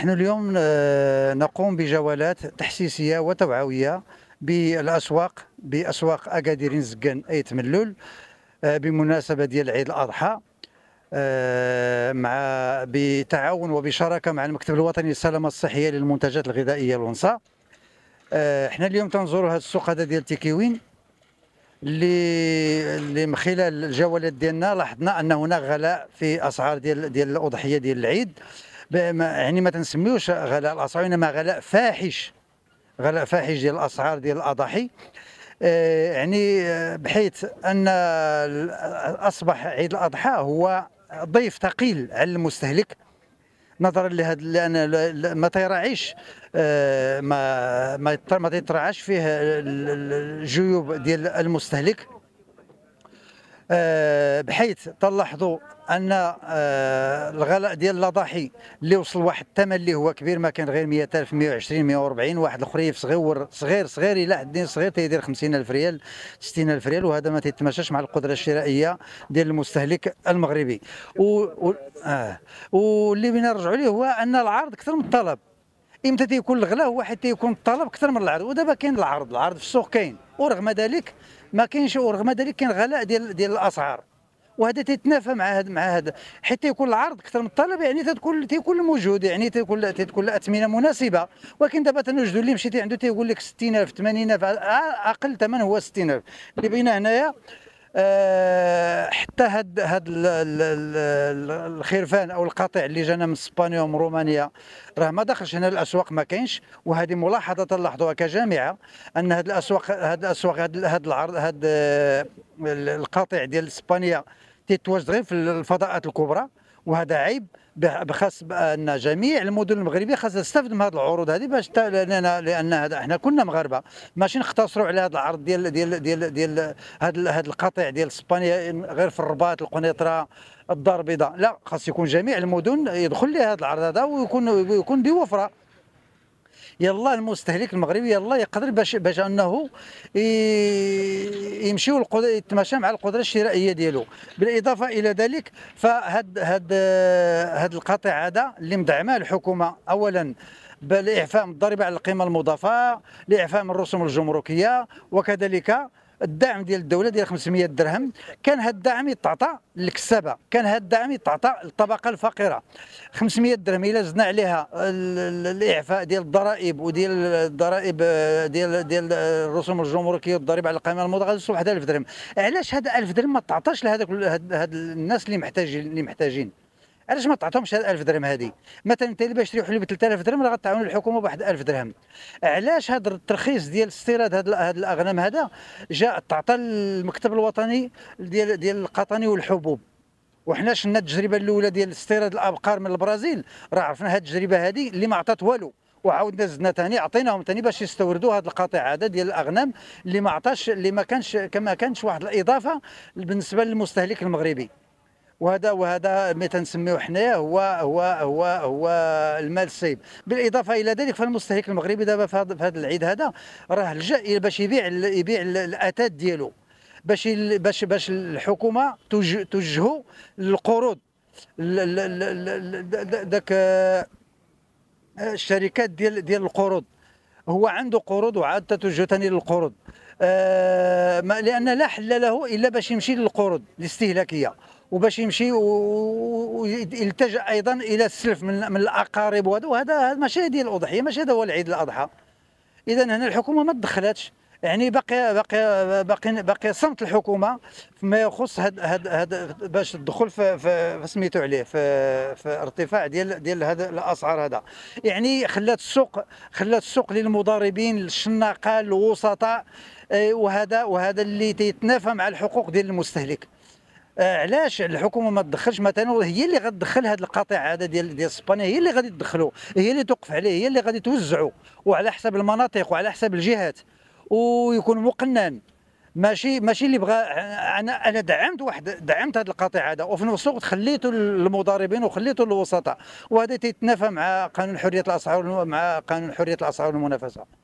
نحن اليوم آه، نقوم بجولات تحسيسية وتوعوية بالأسواق بأسواق أكادير زكان أي تملول آه، بمناسبة ديال عيد الأضحى آه، مع بتعاون وبشراكة مع المكتب الوطني للسلامة الصحية للمنتجات الغذائية الونصة احنا اليوم تنزوروا هذا السوق هذا ديال تيكيوين اللي اللي من خلال الجولات ديالنا لاحظنا ان هناك غلاء في اسعار ديال ديال الاضحيه ديال العيد يعني ما تنسميوش غلاء الاسعار انما غلاء فاحش غلاء فاحش ديال الاسعار ديال الاضاحي آه، يعني آه، بحيث ان اصبح عيد الاضحى هو ضيف ثقيل على المستهلك نظرا لهذا لان ما تيراعيش آه، ما ما تيترعاش فيه الجيوب ديال المستهلك بحيث تلاحظوا ان آه، الغلاء ديال الاضاحي اللي وصل واحد الثمن اللي هو كبير ما كان غير 100000 120 140 واحد الخريف صغير صغير صغير الى حد صغير تيدير 50000 ريال 60000 ريال وهذا ما تيتماشاش مع القدره الشرائيه ديال المستهلك المغربي و... و... آه. واللي بغينا نرجعوا ليه هو ان العرض اكثر من الطلب امتى تيكون الغلاء هو حيت تيكون الطلب اكثر من العرض ودابا كاين العرض العرض في السوق كاين ورغم ذلك ما كاينش ورغم ذلك كاين غلاء ديال ديال الاسعار وهذا تتنافى مع هذا مع هذا حيت تيكون العرض اكثر من الطلب يعني تتكون تيكون الموجود يعني تيكون تتكون الاثمنه مناسبه ولكن دابا تنوجدوا اللي مشيتي عنده تيقول لك 60000 80000 اقل ثمن هو 60000 اللي بينا هنايا آه، حتى هاد هاد الخرفان او القطيع اللي جانا من اسبانيا ومن رومانيا راه ما دخلش هنا الاسواق ما كاينش وهذه ملاحظه تلاحظوها كجامعه ان هاد الاسواق هاد الاسواق هاد, العرض هاد آه، القطيع ديال اسبانيا غير في الفضاءات الكبرى وهذا عيب بخاص بان جميع المدن المغربيه خاصها تستافد من هذه العروض هذه باش لاننا لان هذا احنا كنا مغاربه ماشي نختصروا على هذا العرض ديال ديال ديال ديال هذا هذا القطيع ديال اسبانيا غير في الرباط القنيطره الدار البيضاء لا خاص يكون جميع المدن يدخل لها هذا العرض هذا ويكون ويكون بوفره يلا المستهلك المغربي يلا يقدر باش باش انه يمشي يتماشى مع القدره الشرائيه ديالو بالاضافه الى ذلك فهاد هاد هاد القطيع هذا اللي مدعماه الحكومه اولا بالاعفاء من الضريبه على القيمه المضافه لاعفاء من الرسوم الجمركيه وكذلك الدعم ديال الدوله ديال 500 درهم كان هذا الدعم يتعطى للكسابه كان هذا الدعم يتعطى للطبقه الفقيره 500 درهم الا زدنا عليها الاعفاء ديال الضرائب وديال الضرائب آه، ديال ديال الرسوم الجمركيه والضريبه على القيمه المضافه غادي 1000 درهم علاش هذا 1000 درهم ما تعطاش لهذاك الناس اللي محتاجين اللي محتاجين علاش ما تعطيهمش هاد 1000 درهم هذه مثلا انت اللي باش تشري حليب ب 3000 درهم راه غتعاون الحكومه بواحد 1000 درهم علاش هاد الترخيص ديال استيراد هاد, الاغنام هذا جاء تعطى المكتب الوطني ديال ديال القطني والحبوب وحنا شنا التجربه الاولى ديال استيراد الابقار من البرازيل راه عرفنا هاد التجربه هذه اللي ما عطات والو وعاودنا زدنا ثاني عطيناهم ثاني باش يستوردوا هذا القطيع هذا ديال الاغنام اللي ما عطاش اللي ما كانش كما كانش واحد الاضافه بالنسبه للمستهلك المغربي وهذا وهذا ما تنسميو حنايا هو هو هو هو المال الصيب بالاضافه الى ذلك فالمستهلك المغربي دابا في هذا العيد هذا راه لجا باش يبيع يبيع الاتات ديالو باش باش باش الحكومه توجهو للقروض ذاك آه، الشركات ديال ديال القروض هو عنده قروض وعاد تتوجه ثاني للقروض آه لان لا حل له الا باش يمشي للقروض الاستهلاكيه وباش يمشي ويلتجا ايضا الى السلف من, من الاقارب وهذا وهذا ماشي هذه الاضحيه ماشي هذا هو العيد الاضحى اذا هنا الحكومه ما تدخلاتش يعني باقي باقي باقي باقي صمت الحكومه فيما يخص هاد هاد هاد باش الدخول في, في سميتو عليه في, في ارتفاع ديال ديال هاد الاسعار هذا يعني خلات السوق خلات السوق للمضاربين للشناقه للوسطاء إيه، وهذا وهذا اللي تيتنافى مع الحقوق ديال المستهلك آه، علاش الحكومه ما تدخلش مثلا هي اللي غتدخل هذا القطيع هذا ديال ديال اسبانيا هي اللي غادي تدخلو هي اللي توقف عليه هي اللي غادي توزعو وعلى حسب المناطق وعلى حسب الجهات ويكون مقنن ماشي ماشي اللي بغى انا انا دعمت واحد دعمت هذا القطيع هذا وفي نفس الوقت خليته للمضاربين وخليته للوسطاء وهذا تيتنافى مع قانون حريه الاسعار مع قانون حريه الاسعار والمنافسه